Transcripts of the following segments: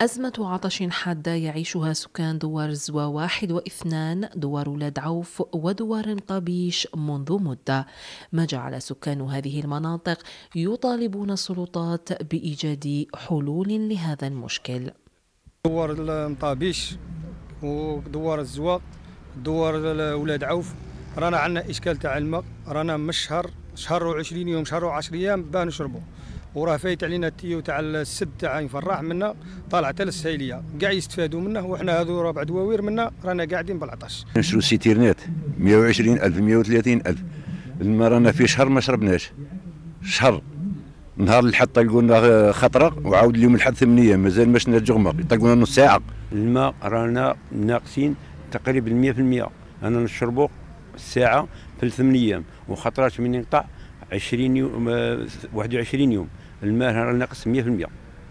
أزمة عطش حادة يعيشها سكان دوار زوا واحد واثنان دوار ولاد عوف ودوار طبيش منذ مدة ما جعل سكان هذه المناطق يطالبون السلطات بإيجاد حلول لهذا المشكل دوار طبيش ودوار الزوا دوار ولاد عوف رانا عندنا إشكال تاع الماء رانا مش شهر شهر وعشرين يوم شهر وعشر أيام باه نشربوا وراه فايت علينا التيو تاع السد تاع عين فراح منا طالع تل السهيليه كاع يستفادوا منه وحنا هذو ربع دواوير منا رانا قاعدين بالعطش نشرو سيتيرنات 120 الف 130 الف الماء رانا في شهر ما شربناش شهر نهار الحط حط لنا خطره وعاود اليوم الحد ثمانيه مازال ما شنا الجغمه يطقونا نص ساعه الماء رانا ناقصين تقريبا 100% انا نشربوا الساعه في الثمانيه ايام وخطرات من ينقطع 20 يوم 21 يوم الماء راه ناقص 100%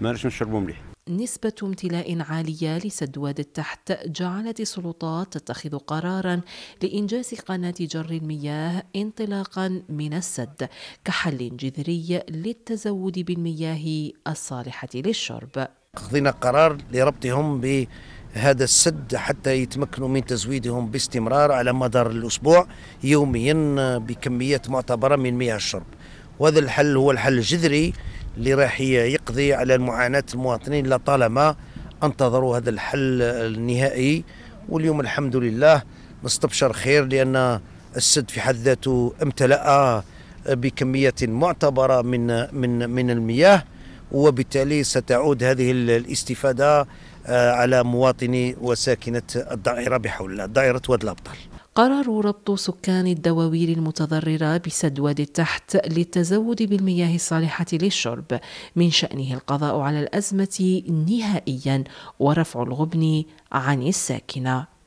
ما راش نشربوا مليح نسبة امتلاء عالية لسد واد التحت جعلت السلطات تتخذ قرارا لإنجاز قناة جر المياه انطلاقا من السد كحل جذري للتزود بالمياه الصالحة للشرب. خذينا قرار لربطهم ب هذا السد حتى يتمكنوا من تزويدهم باستمرار على مدار الأسبوع يوميا بكميات معتبرة من مياه الشرب وهذا الحل هو الحل الجذري اللي راح يقضي على معاناة المواطنين لطالما انتظروا هذا الحل النهائي واليوم الحمد لله نستبشر خير لأن السد في حد ذاته امتلأ بكمية معتبرة من من من المياه وبالتالي ستعود هذه الاستفادة آه، على مواطني وساكنة الدائرة بحول الله دائرة واد الأبطال قرر ربط سكان الدواوير المتضررة بسد واد التحت للتزود بالمياه الصالحة للشرب من شأنه القضاء على الأزمة نهائيا ورفع الغبن عن الساكنة